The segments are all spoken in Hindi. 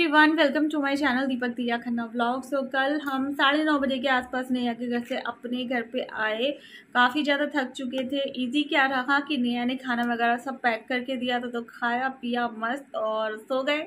Everyone welcome to my channel Deepak Tiya Khanna blog so कल हम साढ़े नौ बजे के आसपास नेहा के घर से अपने घर पे आए काफ़ी ज़्यादा थक चुके थे इजी क्या रहा कि नेहा ने खाना वगैरह सब पैक करके दिया था तो खाया पिया मस्त और सो गए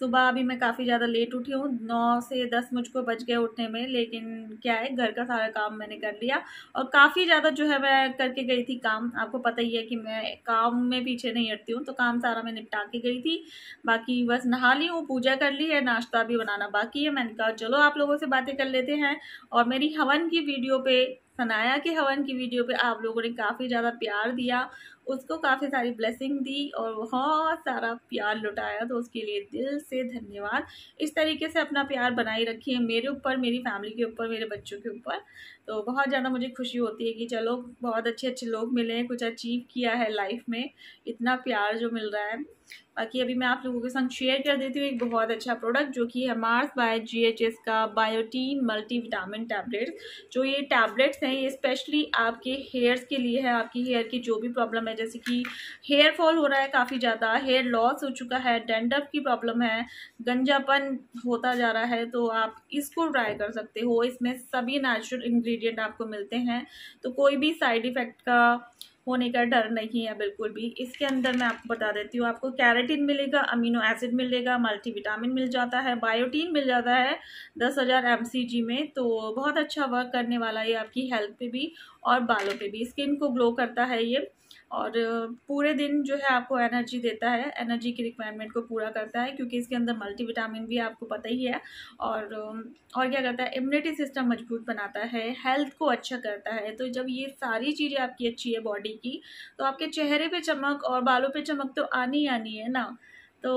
सुबह अभी मैं काफ़ी ज़्यादा लेट उठी हूँ नौ से दस मुझको बज गए उठने में लेकिन क्या है घर का सारा काम मैंने कर लिया और काफ़ी ज़्यादा जो है मैं करके गई थी काम आपको पता ही है कि मैं काम में पीछे नहीं हटती हूँ तो काम सारा मैं निपटा के गई थी बाकी बस नहा ली हूँ पूजा कर ली है नाश्ता भी बनाना बाकी है मैंने कहा चलो आप लोगों से बातें कर लेते हैं और मेरी हवन की वीडियो पर सनाया के हवन की वीडियो पे आप लोगों ने काफ़ी ज़्यादा प्यार दिया उसको काफ़ी सारी ब्लेसिंग दी और बहुत सारा प्यार लुटाया तो उसके लिए दिल से धन्यवाद इस तरीके से अपना प्यार बनाए रखिए मेरे ऊपर मेरी फैमिली के ऊपर मेरे बच्चों के ऊपर तो बहुत ज़्यादा मुझे खुशी होती है कि चलो बहुत अच्छे अच्छे लोग मिले हैं कुछ अचीव किया है लाइफ में इतना प्यार जो मिल रहा है बाकी अभी मैं आप लोगों के साथ शेयर कर देती हूँ एक बहुत अच्छा प्रोडक्ट जो कि है मार्स बाय जीएचएस का बायोटीन मल्टी विटामिन टैबलेट्स जो ये टैबलेट्स हैं ये स्पेशली आपके हेयर्स के लिए है आपकी हेयर की जो भी प्रॉब्लम है जैसे कि हेयर फॉल हो रहा है काफ़ी ज़्यादा हेयर लॉस हो चुका है डेंडफ की प्रॉब्लम है गंजापन होता जा रहा है तो आप इसको ट्राई कर सकते हो इसमें सभी नेचुरल इंग्रेडिएंट आपको मिलते हैं तो कोई भी साइड इफ़ेक्ट का होने का डर नहीं है बिल्कुल भी इसके अंदर मैं आपको बता देती हूँ आपको कैरेटिन मिलेगा अमीनो एसिड मिलेगा मल्टीविटामिन मिल जाता है बायोटीन मिल जाता है दस हज़ार एम में तो बहुत अच्छा वर्क करने वाला है आपकी हेल्थ पे भी और बालों पे भी स्किन को ग्लो करता है ये और पूरे दिन जो है आपको एनर्जी देता है एनर्जी की रिक्वायरमेंट को पूरा करता है क्योंकि इसके अंदर मल्टीविटामिन भी आपको पता ही है और और क्या करता है इम्यूनिटी सिस्टम मजबूत बनाता है हेल्थ को अच्छा करता है तो जब ये सारी चीज़ें आपकी अच्छी है बॉडी की तो आपके चेहरे पे चमक और बालों पे चमक तो आनी आनी है ना तो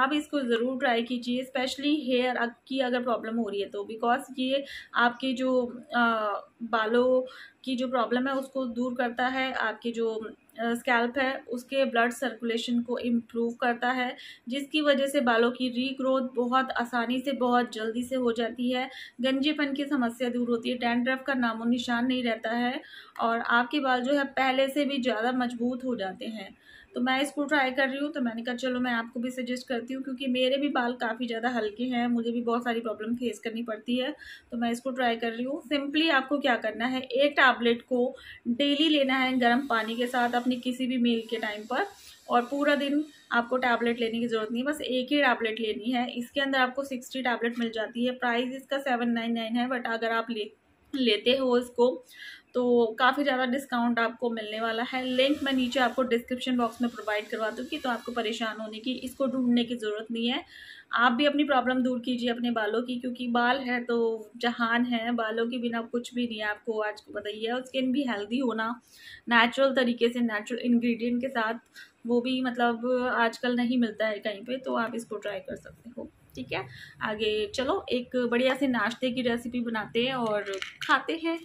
आप इसको ज़रूर ट्राई कीजिए स्पेशली हेयर की अगर प्रॉब्लम हो रही है तो बिकॉज ये आपके जो आ, बालों की जो प्रॉब्लम है उसको दूर करता है आपके जो स्कैल्प है उसके ब्लड सर्कुलेशन को इम्प्रूव करता है जिसकी वजह से बालों की रीग्रोथ बहुत आसानी से बहुत जल्दी से हो जाती है गंजेपन की समस्या दूर होती है डैंड्रफ का नामो निशान नहीं रहता है और आपके बाल जो है पहले से भी ज़्यादा मजबूत हो जाते हैं तो मैं इसको ट्राई कर रही हूँ तो मैंने कहा चलो मैं आपको भी सजेस्ट करती हूँ क्योंकि मेरे भी बाल काफ़ी ज़्यादा हल्के हैं मुझे भी बहुत सारी प्रॉब्लम फेस करनी पड़ती है तो मैं इसको ट्राई कर रही हूँ सिंपली आपको क्या करना है एक टैबलेट को डेली लेना है गर्म पानी के साथ अपनी किसी भी मील के टाइम पर और पूरा दिन आपको टैबलेट लेने की ज़रूरत नहीं बस एक ही टैबलेट लेनी है इसके अंदर आपको सिक्सटी टैबलेट मिल जाती है प्राइस इसका सेवन नाइन नाइन है बट अगर आप ले लेते हो इसको तो काफ़ी ज़्यादा डिस्काउंट आपको मिलने वाला है लिंक मैं नीचे आपको डिस्क्रिप्शन बॉक्स में प्रोवाइड करवा दूँगी तो आपको परेशान होने की इसको ढूंढने की ज़रूरत नहीं है आप भी अपनी प्रॉब्लम दूर कीजिए अपने बालों की क्योंकि बाल है तो जहान है बालों के बिना कुछ भी नहीं है आपको आज को बताइए और स्किन भी हेल्दी होना नेचुरल तरीके से नेचुरल इन्ग्रीडियंट के साथ वो भी मतलब आजकल नहीं मिलता है कहीं पर तो आप इसको ट्राई कर सकते हो ठीक है आगे चलो एक बढ़िया से नाश्ते की रेसिपी बनाते हैं और खाते हैं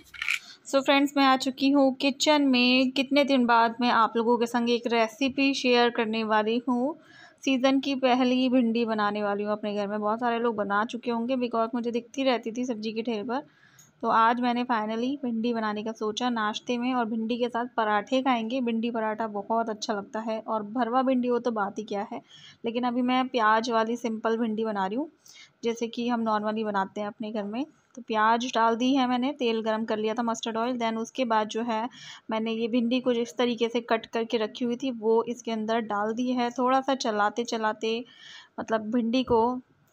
सो so फ्रेंड्स मैं आ चुकी हूँ किचन में कितने दिन बाद मैं आप लोगों के संग एक रेसिपी शेयर करने वाली हूँ सीज़न की पहली भिंडी बनाने वाली हूँ अपने घर में बहुत सारे लोग बना चुके होंगे बिकॉज मुझे दिखती रहती थी सब्जी के ठेल पर तो आज मैंने फाइनली भिंडी बनाने का सोचा नाश्ते में और भिंडी के साथ पराठे खाएंगे भिंडी पराठा बहुत अच्छा लगता है और भरवा भिंडी हो तो बात ही क्या है लेकिन अभी मैं प्याज वाली सिंपल भिंडी बना रही हूँ जैसे कि हम नॉर्मली बनाते हैं अपने घर में तो प्याज डाल दी है मैंने तेल गरम कर लिया था मस्टर्ड ऑयल देन उसके बाद जो है मैंने ये भिंडी को जिस तरीके से कट करके रखी हुई थी वो इसके अंदर डाल दी है थोड़ा सा चलाते चलाते मतलब भिंडी को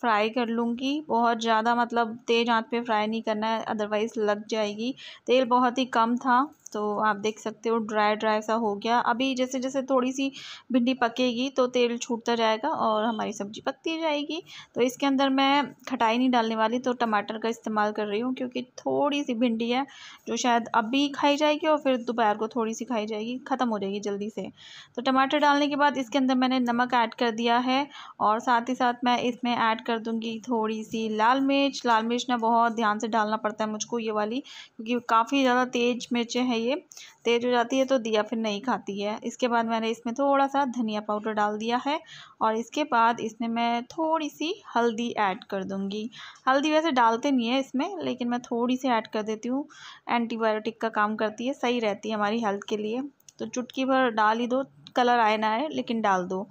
फ्राई कर लूँगी बहुत ज़्यादा मतलब तेज़ आंच पे फ्राई नहीं करना है अदरवाइज़ लग जाएगी तेल बहुत ही कम था तो आप देख सकते हो ड्राई ड्राई सा हो गया अभी जैसे जैसे थोड़ी सी भिंडी पकेगी तो तेल छूटता जाएगा और हमारी सब्ज़ी पकती जाएगी तो इसके अंदर मैं खटाई नहीं डालने वाली तो टमाटर का इस्तेमाल कर रही हूँ क्योंकि थोड़ी सी भिंडी है जो शायद अभी खाई जाएगी और फिर दोपहर को थोड़ी सी खाई जाएगी ख़त्म हो जाएगी जल्दी से तो टमाटर डालने के बाद इसके अंदर मैंने नमक ऐड कर दिया है और साथ ही साथ मैं इसमें ऐड कर दूँगी थोड़ी सी लाल मिर्च लाल मिर्च ना बहुत ध्यान से डालना पड़ता है मुझको ये वाली क्योंकि काफ़ी ज़्यादा तेज़ मिर्चें हैं ये तेज़ हो जाती है तो दिया फिर नहीं खाती है इसके बाद मैंने इसमें थोड़ा सा धनिया पाउडर डाल दिया है और इसके बाद इसमें मैं थोड़ी सी हल्दी ऐड कर दूँगी हल्दी वैसे डालते नहीं है इसमें लेकिन मैं थोड़ी सी ऐड कर देती हूँ एंटीबायोटिक का काम करती है सही रहती है हमारी हेल्थ के लिए तो चुटकी भर डाल ही दो कलर आए ना आए लेकिन डाल दो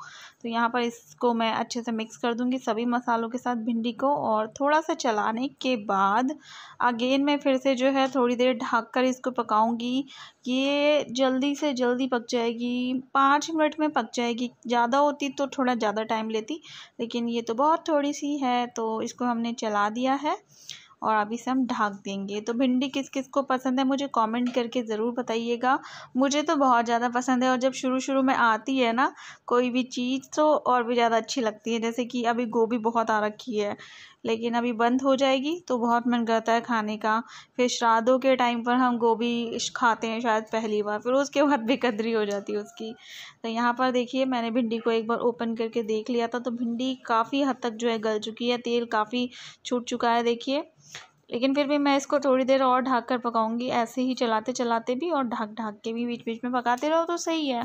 तो यहाँ पर इसको मैं अच्छे से मिक्स कर दूँगी सभी मसालों के साथ भिंडी को और थोड़ा सा चलाने के बाद अगेन मैं फिर से जो है थोड़ी देर ढक कर इसको पकाऊँगी ये जल्दी से जल्दी पक जाएगी पाँच मिनट में पक जाएगी ज़्यादा होती तो थोड़ा ज़्यादा टाइम लेती लेकिन ये तो बहुत थोड़ी सी है तो इसको हमने चला दिया है और अभी से हम ढाक देंगे तो भिंडी किस किस को पसंद है मुझे कमेंट करके ज़रूर बताइएगा मुझे तो बहुत ज़्यादा पसंद है और जब शुरू शुरू में आती है ना कोई भी चीज़ तो और भी ज़्यादा अच्छी लगती है जैसे कि अभी गोभी बहुत आ रखी है लेकिन अभी बंद हो जाएगी तो बहुत मन करता है खाने का फिर श्राद्धों के टाइम पर हम गोभी खाते हैं शायद पहली बार फिर उसके बाद बेकदरी हो जाती है उसकी तो यहाँ पर देखिए मैंने भिंडी को एक बार ओपन करके देख लिया था तो भिंडी काफ़ी हद तक जो है गल चुकी है तेल काफ़ी छूट चुका है देखिए लेकिन फिर भी मैं इसको थोड़ी देर और ढाक कर पकाऊंगी ऐसे ही चलाते चलाते भी और ढाक ढाक के भी बीच बीच में पकाते रहो तो सही है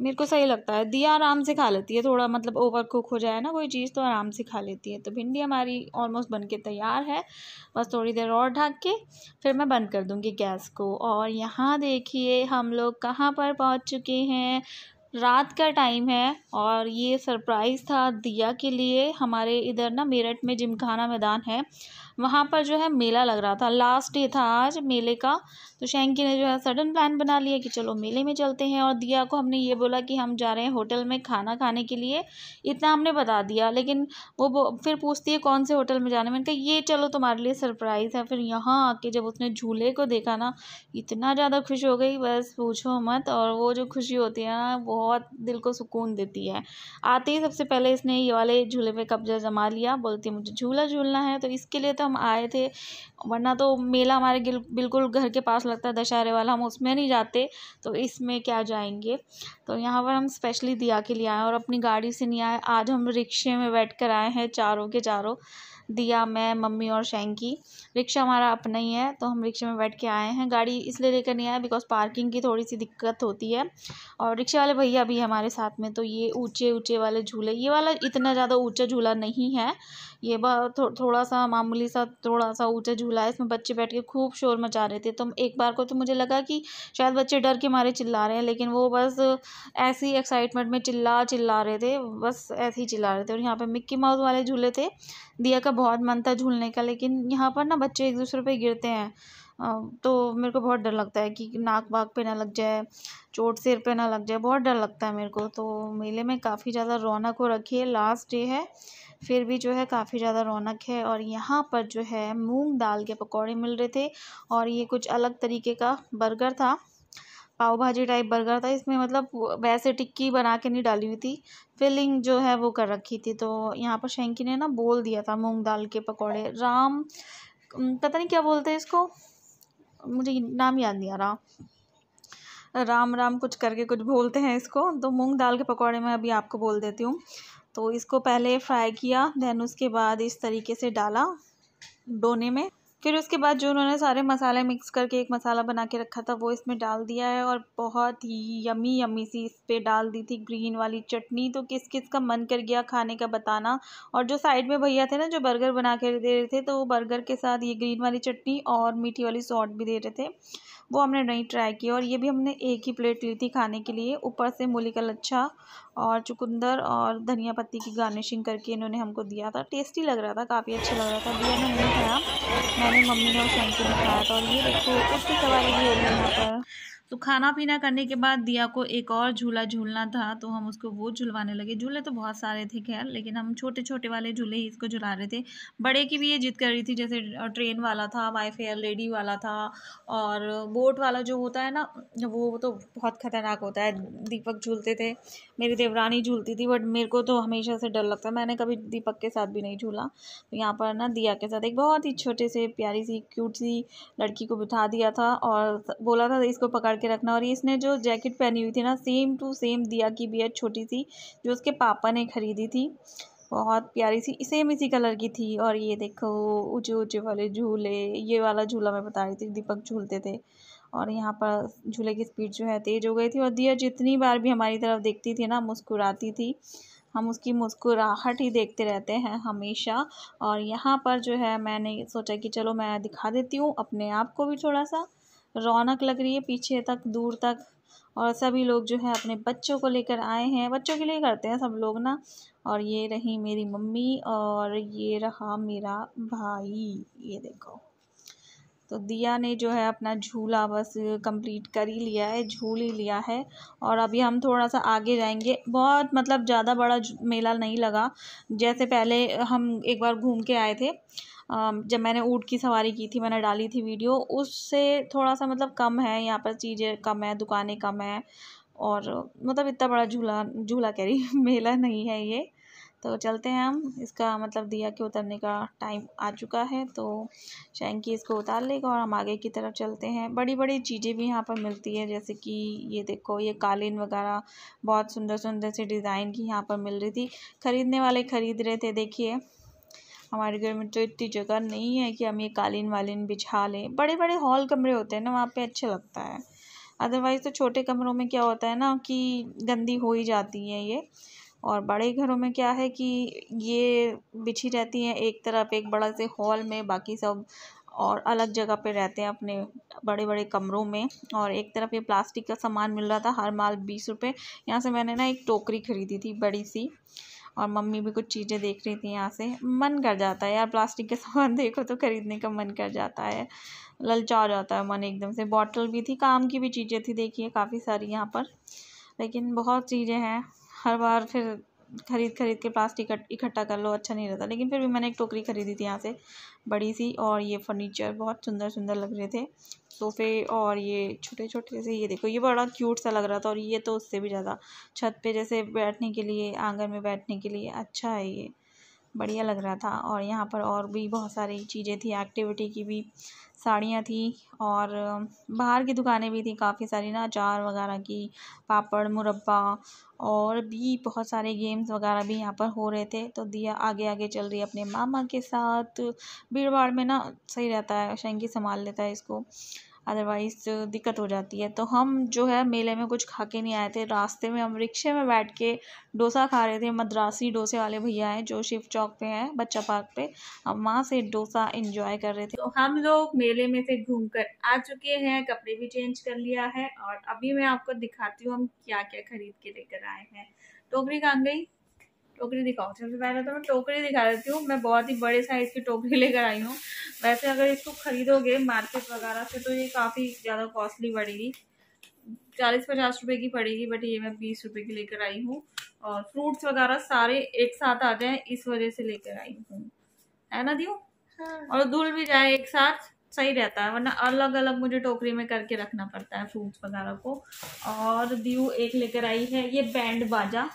मेरे को सही लगता है दिया आराम से खा लेती है थोड़ा मतलब ओवर कुक हो जाए ना कोई चीज़ तो आराम से खा लेती है तो भिंडी हमारी ऑलमोस्ट बन के तैयार है बस थोड़ी देर और ढक के फिर मैं बंद कर दूँगी गैस को और यहाँ देखिए हम लोग कहाँ पर पहुँच चुके हैं रात का टाइम है और ये सरप्राइज़ था दिया के लिए हमारे इधर ना मेरठ में जिमखाना मैदान है वहाँ पर जो है मेला लग रहा था लास्ट डे था आज मेले का तो शैंकी ने जो है सडन प्लान बना लिया कि चलो मेले में चलते हैं और दिया को हमने ये बोला कि हम जा रहे हैं होटल में खाना खाने के लिए इतना हमने बता दिया लेकिन वो फिर पूछती है कौन से होटल में जाने मैंने कहा ये चलो तुम्हारे लिए सरप्राइज़ है फिर यहाँ आके जब उसने झूले को देखा ना इतना ज़्यादा खुश हो गई बस पूछो मत और वो जो खुशी होती है ना बहुत दिल को सुकून देती है आते ही सबसे पहले इसने ये वाले झूले पर कब्जा जमा लिया बोलती मुझे झूला झूलना है तो इसके लिए तो हम आए थे वरना तो मेला हमारे बिल्कुल घर के पास लगता है दशहरे वाला हम उसमें नहीं जाते तो इसमें क्या जाएंगे तो यहाँ पर हम स्पेशली दिया के लिए आए और अपनी गाड़ी से नहीं आए आज हम रिक्शे में बैठ कर आए हैं चारों के चारों दिया मैं मम्मी और शैंकी रिक्शा हमारा अपना ही है तो हम रिक्शे में बैठ के आए हैं गाड़ी इसलिए लेकर नहीं आए बिकॉज पार्किंग की थोड़ी सी दिक्कत होती है और रिक्शे वाले भैया भी हमारे साथ में तो ये ऊंचे ऊंचे वाले झूले ये वाला इतना ज़्यादा ऊंचा झूला नहीं है ये बार थो, थोड़ा सा मामूली सा थोड़ा सा ऊंचा झूला है इसमें बच्चे बैठ के खूब शोर मचा रहे थे तो एक बार को तो मुझे लगा कि शायद बच्चे डर के मारे चिल्ला रहे हैं लेकिन वो बस ऐसी एक्साइटमेंट में चिल्ला चिल्ला रहे थे बस ऐसे ही चिल्ला रहे थे और यहाँ पर मिक्की माउस वाले झूले थे दिया का बहुत मन था झूलने का लेकिन यहाँ पर ना बच्चे एक दूसरे पर गिरते हैं तो मेरे को बहुत डर लगता है कि नाक बाग पे ना लग जाए चोट सिर पे ना लग जाए बहुत डर लगता है मेरे को तो मेले में काफ़ी ज़्यादा रौनक हो रखी है लास्ट डे है फिर भी जो है काफ़ी ज़्यादा रौनक है और यहाँ पर जो है मूंग दाल के पकौड़े मिल रहे थे और ये कुछ अलग तरीके का बर्गर था पाव भाजी टाइप बर्गर था इसमें मतलब वैसे टिक्की बना के नहीं डाली हुई थी फिलिंग जो है वो कर रखी थी तो यहाँ पर शेंकी ने ना बोल दिया था मूंग दाल के पकौड़े राम पता नहीं क्या बोलते हैं इसको मुझे नाम याद नहीं आ रहा राम राम कुछ करके कुछ बोलते हैं इसको तो मूंग दाल के पकौड़े मैं अभी आपको बोल देती हूँ तो इसको पहले फ्राई किया देन उसके बाद इस तरीके से डाला डोने में फिर उसके बाद जो उन्होंने सारे मसाले मिक्स करके एक मसाला बना के रखा था वो इसमें डाल दिया है और बहुत ही यमी यमी सी इस पर डाल दी थी ग्रीन वाली चटनी तो किस किस का मन कर गया खाने का बताना और जो साइड में भैया थे ना जो बर्गर बना के दे रहे थे तो वो बर्गर के साथ ये ग्रीन वाली चटनी और मीठी वाली सॉट भी दे रहे थे वो हमने नहीं ट्राई किया और ये भी हमने एक ही प्लेट ली थी खाने के लिए ऊपर से मूली का लच्छा और चुकंदर और धनिया पत्ती की गार्निशिंग करके इन्होंने हमको दिया था टेस्टी लग रहा था काफ़ी अच्छा लग रहा था दिया मैंने तो नहीं खाया मैंने मम्मी ने और फ्रेंड को भी खाया था और ये देखो उसकी सवारी भी हो रही है यहाँ पर तो खाना पीना करने के बाद दिया को एक और झूला झूलना था तो हम उसको वो झुलवाने लगे झूले तो बहुत सारे थे खैर लेकिन हम छोटे छोटे वाले झूले ही इसको झुला रहे थे बड़े की भी ये जिद कर रही थी जैसे ट्रेन वाला था वाई फेयर लेडी वाला था और बोट वाला जो होता है ना वो तो बहुत ख़तरनाक होता है दीपक झूलते थे मेरी देवरानी झूलती थी बट मेरे को तो हमेशा से डर लगता है मैंने कभी दीपक के साथ भी नहीं झूला तो यहाँ पर ना दिया के साथ एक बहुत ही छोटे से प्यारी सी क्यूट सी लड़की को बिठा दिया था और बोला था इसको पकड़ पकड़ के रखना और इसने जो जैकेट पहनी हुई थी ना सेम टू सेम दिया की बियर छोटी सी जो उसके पापा ने खरीदी थी बहुत प्यारी सी सेम इसी कलर की थी और ये देखो ऊँचे ऊँचे वाले झूले ये वाला झूला मैं बता रही थी दीपक झूलते थे और यहाँ पर झूले की स्पीड जो है तेज़ हो गई थी और दिया जितनी बार भी हमारी तरफ देखती थी ना मुस्कुराती थी हम उसकी मुस्कुराहट ही देखते रहते हैं हमेशा और यहाँ पर जो है मैंने सोचा कि चलो मैं दिखा देती हूँ अपने आप को भी थोड़ा सा रौनक लग रही है पीछे तक दूर तक और सभी लोग जो है अपने बच्चों को लेकर आए हैं बच्चों के लिए करते हैं सब लोग ना और ये रही मेरी मम्मी और ये रहा मेरा भाई ये देखो तो दिया ने जो है अपना झूला बस कंप्लीट कर ही लिया है झूल ही लिया है और अभी हम थोड़ा सा आगे जाएंगे बहुत मतलब ज़्यादा बड़ा मेला नहीं लगा जैसे पहले हम एक बार घूम के आए थे जब मैंने ऊँट की सवारी की थी मैंने डाली थी वीडियो उससे थोड़ा सा मतलब कम है यहाँ पर चीज़ें कम है दुकानें कम है और मतलब इतना बड़ा झूला झूला कह रही मेला नहीं है ये तो चलते हैं हम इसका मतलब दिया के उतरने का टाइम आ चुका है तो शैंकी इसको उतार लेगा और हम आगे की तरफ चलते हैं बड़ी बड़ी चीज़ें भी यहाँ पर मिलती है जैसे कि ये देखो ये कालीन वगैरह बहुत सुंदर सुंदर से डिज़ाइन की यहाँ पर मिल रही थी ख़रीदने वाले ख़रीद रहे थे देखिए हमारे घर में तो इतनी जगह नहीं है कि हम ये कालीन वालीन बिछा लें बड़े बड़े हॉल कमरे होते हैं ना वहाँ पे अच्छा लगता है अदरवाइज़ तो छोटे कमरों में क्या होता है ना कि गंदी हो ही जाती है ये और बड़े घरों में क्या है कि ये बिछी रहती हैं एक तरफ एक बड़ा से हॉल में बाकी सब और अलग जगह पे रहते हैं अपने बड़े बड़े कमरों में और एक तरफ ये प्लास्टिक का सामान मिल रहा था हर माल बीस रुपए यहाँ से मैंने ना एक टोकरी ख़रीदी थी बड़ी सी और मम्मी भी कुछ चीज़ें देख रही थी यहाँ से मन कर जाता है यार प्लास्टिक के सामान देखो तो ख़रीदने का मन कर जाता है ललचा हो जाता है मन एकदम से बॉटल भी थी काम की भी चीज़ें थी देखिए काफ़ी सारी यहाँ पर लेकिन बहुत चीज़ें हैं हर बार फिर ख़रीद ख़रीद के प्लास्टिक इकट्ठा कर लो अच्छा नहीं रहता लेकिन फिर भी मैंने एक टोकरी ख़रीदी थी यहाँ से बड़ी सी और ये फर्नीचर बहुत सुंदर सुंदर लग रहे थे सोफ़े और ये छोटे छोटे से ये देखो ये बड़ा क्यूट सा लग रहा था और ये तो उससे भी ज़्यादा छत पे जैसे बैठने के लिए आंगन में बैठने के लिए अच्छा है ये बढ़िया लग रहा था और यहाँ पर और भी बहुत सारी चीज़ें थी एक्टिविटी की भी साड़ियाँ थी और बाहर की दुकानें भी थी काफ़ी सारी ना अचार वगैरह की पापड़ मुरब्बा और भी बहुत सारे गेम्स वगैरह भी यहाँ पर हो रहे थे तो दिया आगे आगे चल रही है अपने मामा के साथ भीड़ भाड़ में ना सही रहता है शंकी संभाल लेता है इसको अदरवाइज़ दिक्कत हो जाती है तो हम जो है मेले में कुछ खा के नहीं आए थे रास्ते में हम रिक्शे में बैठ के डोसा खा रहे थे मद्रासी डोसे वाले भैया हैं जो शिव चौक पे हैं बच्चा पार्क पे हम वहाँ से डोसा इंजॉय कर रहे थे तो हम लोग मेले में से घूम कर आ चुके हैं कपड़े भी चेंज कर लिया है और अभी मैं आपको दिखाती हूँ हम क्या क्या खरीद के लेकर आए हैं टोकरी गई टोकरी दिखाओ सबसे पहले तो मैं टोकरी दिखा देती हूँ मैं बहुत ही बड़े साइज़ की टोकरी लेकर आई हूँ वैसे अगर इसको ख़रीदोगे मार्केट वगैरह से तो ये काफ़ी ज़्यादा कॉस्टली पड़ेगी चालीस पचास रुपए की पड़ेगी बट ये मैं बीस रुपए की लेकर आई हूँ और फ्रूट्स वगैरह सारे एक साथ आ जाए इस वजह से लेकर आई हूँ है ना दियो हाँ। और धुल भी जाए एक साथ सही रहता है वरना अलग अलग मुझे टोकरी में करके रखना पड़ता है फ्रूट्स वगैरह को और दीव एक लेकर आई है ये बैंड बाजा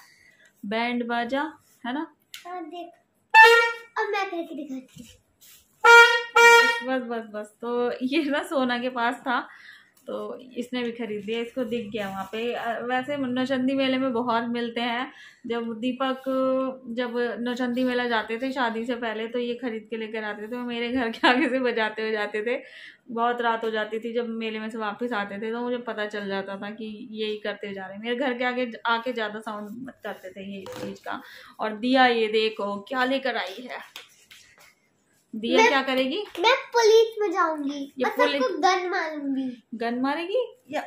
बैंड बाजा है ना हाँ, देख अब मैं करके दिखाती बस बस बस तो ये ना सोना के पास था तो इसने भी खरीद लिया इसको दिख गया वहाँ पे वैसे नौचंदी मेले में बहुत मिलते हैं जब दीपक जब नौचंदी मेला जाते थे शादी से पहले तो ये खरीद के लेकर आते थे मेरे घर के आगे से बजाते हुए जाते थे बहुत रात हो जाती थी जब मेले में से वापस आते थे तो मुझे पता चल जाता था कि यही करते जा रहे हैं मेरे घर के आगे आके ज़्यादा साउंड करते थे ये चीज़ का और दिया ये देखो क्या लेकर आई है दिया क्या करेगी मैं पुलिस में जाऊंगी ये पुलिस गन मारूंगी गन मारेगी या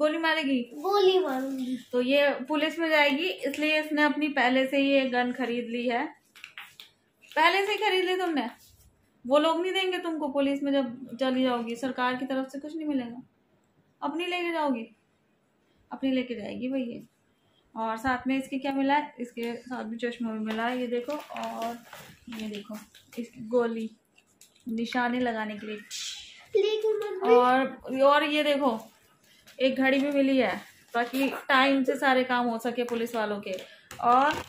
गोली मारेगी गोली मारूंगी तो ये पुलिस में जाएगी इसलिए इसने अपनी पहले से ये गन खरीद ली है पहले से खरीद ली तुमने वो लोग नहीं देंगे तुमको पुलिस में जब चली जाओगी सरकार की तरफ से कुछ नहीं मिलेगा अपनी लेके जाओगी अपनी लेके जाएगी भैया और साथ में इसके क्या मिला है इसके साथ में चश्मा भी मिला है ये देखो और ये देखो इस गोली निशाने लगाने के लिए और और ये देखो एक घड़ी भी मिली है ताकि टाइम से सारे काम हो सके पुलिस वालों के और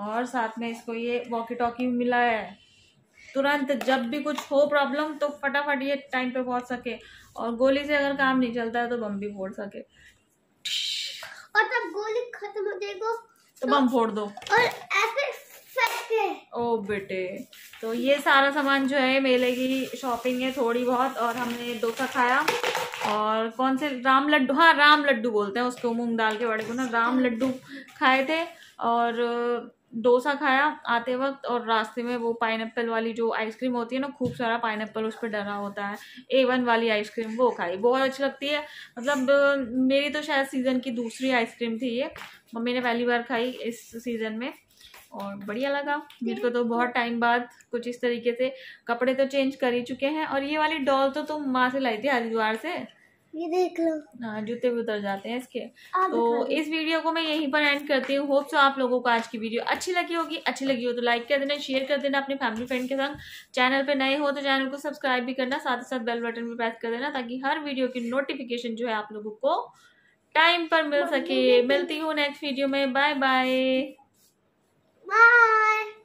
और साथ में इसको ये वॉकी टॉकी मिला है तुरंत जब भी कुछ हो प्रॉब्लम तो फटाफट ये टाइम पे पहुंच सके और गोली से अगर काम नहीं चलता है तो बम भी फोड़ सके और तब गोली खत्म हो जाएगी तो, तो बम फोड़ दो और ऐसे ओ बेटे तो ये सारा सामान जो है मेले की शॉपिंग है थोड़ी बहुत और हमने डोसा खाया और कौन से राम लड्डू हाँ राम लड्डू बोलते हैं उसको मूंग दाल के बड़े को ना राम लड्डू खाए थे और डोसा खाया आते वक्त और रास्ते में वो पाइन वाली जो आइसक्रीम होती है ना खूब सारा पाइनएप्पल उस पर डरा होता है ए वन वाली आइसक्रीम वो खाई बहुत अच्छी लगती है मतलब मेरी तो शायद सीज़न की दूसरी आइसक्रीम थी ये मम्मी ने पहली बार खाई इस सीज़न में और बढ़िया लगा मेरे को तो बहुत टाइम बाद कुछ इस तरीके से कपड़े तो चेंज कर ही चुके हैं और ये वाली डॉल तो तुम माँ से लाई थी हरिद्वार से ये देख लो हाँ जूते भी उतर जाते हैं इसके तो इस वीडियो को मैं यहीं पर एंड करती हूँ होप सो आप लोगों को आज की वीडियो अच्छी लगी होगी अच्छी लगी हो तो लाइक कर देना शेयर कर देना अपने फैमिली फ्रेंड के साथ चैनल पे नए हो तो चैनल को सब्सक्राइब भी करना साथ ही साथ बेल बटन भी प्रेस कर देना ताकि हर वीडियो की नोटिफिकेशन जो है आप लोगों को टाइम पर मिल सके मिलती हूँ नेक्स्ट वीडियो में बाय बाय Bye.